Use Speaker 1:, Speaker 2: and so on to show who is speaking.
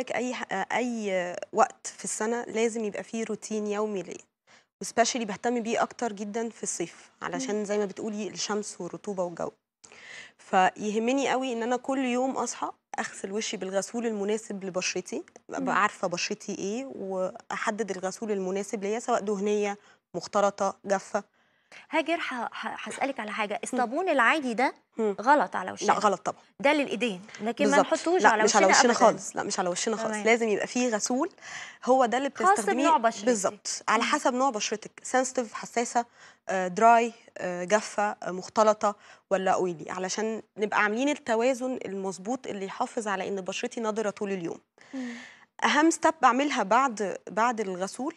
Speaker 1: لك اي اي وقت في السنه لازم يبقى فيه روتين يومي ليا وسبيشالي بهتم بيه اكتر جدا في الصيف علشان زي ما بتقولي الشمس والرطوبه والجو فيهمني قوي ان انا كل يوم اصحى اغسل وشي بالغسول المناسب لبشرتي ابقى عارفه بشرتي ايه واحدد الغسول المناسب ليا سواء دهنيه مختلطه جافه
Speaker 2: هاجر هسالك على حاجه الصابون العادي ده غلط على وشنا لا غلط طبعا ده للايدين لكن بالزبط. ما نحطوش على مش على وشنا أبداً. خالص
Speaker 1: لا مش على وشنا خالص أمين. لازم يبقى فيه غسول هو ده اللي بتستخدميه بالظبط على حسب نوع بشرتك سنسيتيف حساسه دراي آه، آه، جافه آه، مختلطه ولا اويلي علشان نبقى عاملين التوازن المظبوط اللي يحافظ على ان بشرتي نضره طول اليوم اهم ستيب بعملها بعد بعد الغسول